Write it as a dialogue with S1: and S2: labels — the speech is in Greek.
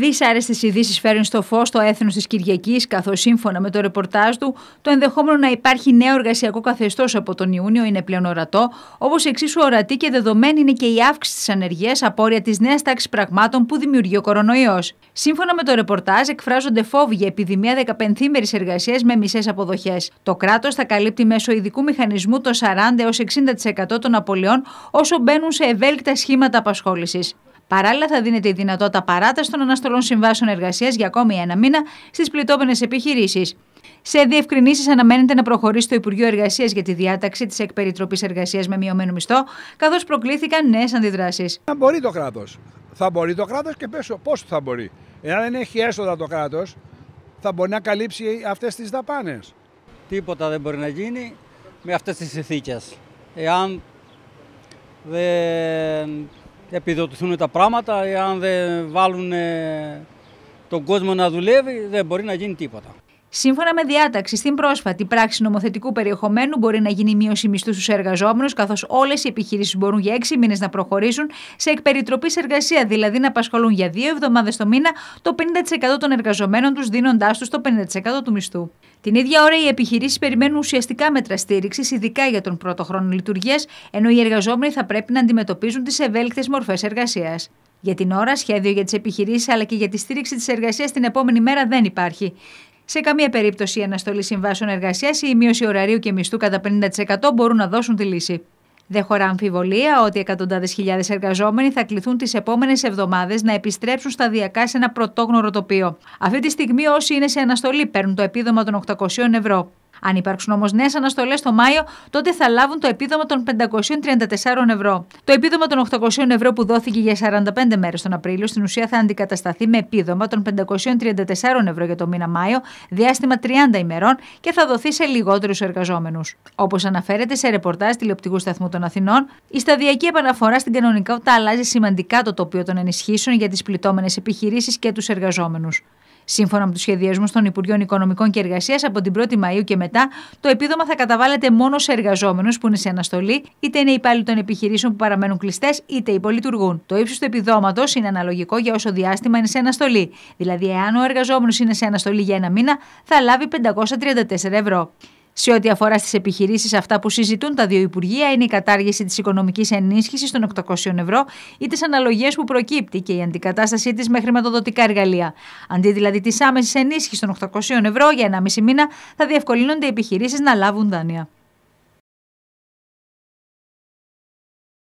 S1: Δυσάρεστες ειδήσεις φέρουν στο φως το έθνος της Κυριακής, καθώς σύμφωνα με το ρεπορτάζ του, το ενδεχόμενο να υπάρχει νέο εργασιακό καθεστώς από τον Ιούνιο είναι πλέον ορατό, όπως εξίσου ορατή και δεδομένη είναι και η αύξηση της ανεργίας απόρρια της νέας τάξης πραγμάτων που δημιουργεί ο κορονοϊός. Σύμφωνα με το ρεπορτάζ, εκφράζονται φόβοι για επιδημία 15ημερη εργασίας με μισές αποδοχές. Το κράτος θα καλύπτει μέσω ειδικού μηχανισμού το 40 60% των απολειών όσο μπαίνουν σε ευέλικτα σχήματα απασχόλησης. Παράλληλα, θα δίνεται η δυνατότητα παράταση των αναστολών συμβάσεων εργασίας για ακόμη ένα μήνα στις πληττόμενε επιχειρήσεις. Σε διευκρινήσεις, αναμένεται να προχωρήσει το Υπουργείο Εργασίας για τη διάταξη της εκπεριτροπής εργασίας με μειωμένο μισθό, καθώς προκλήθηκαν νέες αντιδράσεις. Θα μπορεί το κράτος. Θα μπορεί το κράτος και πέσω πόσο θα μπορεί. Εάν δεν έχει έσοδα το κράτος, θα μπορεί να καλύψει αυτές τις δαπάνες. Τίποτα δεν μπορεί να γίνει με αυτές τις συνθήκες. Εάν δεν επιδοτηθούν τα πράγματα, αν δεν βάλουν τον κόσμο να δουλεύει δεν μπορεί να γίνει τίποτα. Σύμφωνα με διάταξη στην πρόσφατη πράξη νομοθετικού περιεχομένου, μπορεί να γίνει μείωση μισθού στους εργαζόμενους, καθώς όλες οι επιχειρήσεις μπορούν για έξι μήνες να προχωρήσουν σε εκπεριτροπής εργασία, δηλαδή να απασχολούν για δύο εβδομάδες το μήνα το 50% των εργαζομένων τους, δίνοντάς τους το 50% του μισθού. Την ίδια ώρα, οι επιχειρήσεις περιμένουν ουσιαστικά μέτρα στήριξης, ειδικά για τον πρώτο χρόνο λειτουργίας, ενώ οι εργαζόμενοι θα πρέπει να αντιμετωπίζουν τις ευέλικτες μορφές εργασίας. Για την ώρα, σχέδιο για τις επιχειρήσεις αλλά και για τη στήριξη της εργασίας την επόμενη μέρα δεν υπάρχει. Σε καμία περίπτωση η αναστολή συμβάσεων εργασίας ή η μείωση ωραρίου και μισθού κατά 50% μπορούν να δώσουν τη λύση. Δεν χωρά αμφιβολία ότι εκατοντάδες χιλιάδες εργαζόμενοι θα κληθούν τις επόμενες εβδομάδες να επιστρέψουν σταδιακά σε ένα πρωτόγνωρο τοπίο. Αυτή τη στιγμή, όσοι είναι σε αναστολή, παίρνουν το επίδομα των 800 ευρώ. Αν υπάρξουν όμως νέες αναστολές το Μάιο, τότε θα λάβουν το επίδομα των 534 ευρώ. Το επίδομα των 800 ευρώ που δόθηκε για 45 μέρες τον Απρίλιο, στην ουσία θα αντικατασταθεί με επίδομα των 534 ευρώ για το μήνα Μάιο, διάστημα 30 ημερών και θα δοθεί σε λιγότερους εργαζόμενους. Όπως αναφέρεται σε ρεπορτάζ τηλεοπτικού σταθμού των Αθηνών, η σταδιακή επαναφορά στην κανονικότητα αλλάζει σημαντικά το τοπίο των ενισχύσεων για τις πληττόμενες επιχειρήσεις και τους εργαζόμενους. Σύμφωνα με τους σχεδιασμούς των Υπουργείων Οικονομικών και Εργασίας, από την 1η Μαου και μετά, το επίδομα θα καταβάλλεται μόνο σε εργαζόμενους που είναι σε αναστολή, είτε είναι υπάλληλοι των επιχειρήσεων που παραμένουν κλειστές, είτε υπολειτουργούν. Το ύψος του επιδόματος είναι αναλογικό για όσο διάστημα είναι σε αναστολή. Δηλαδή, εάν ο εργαζόμενος είναι σε αναστολή για ένα μήνα, θα λάβει 534 ευρώ. Σε ό,τι αφορά στις επιχειρήσεις, αυτά που συζητούν τα δύο Υπουργεία είναι η κατάργηση της οικονομικής ενίσχυσης των 800 ευρώ ή τις αναλογίες που προκύπτει και η αντικατάστασή της με χρηματοδοτικά εργαλεία. Αντί δηλαδή της άμεσης ενίσχυσης των 800 ευρώ για 1,5 μήνα, θα διευκολύνονται οι επιχειρήσεις να λάβουν δάνεια.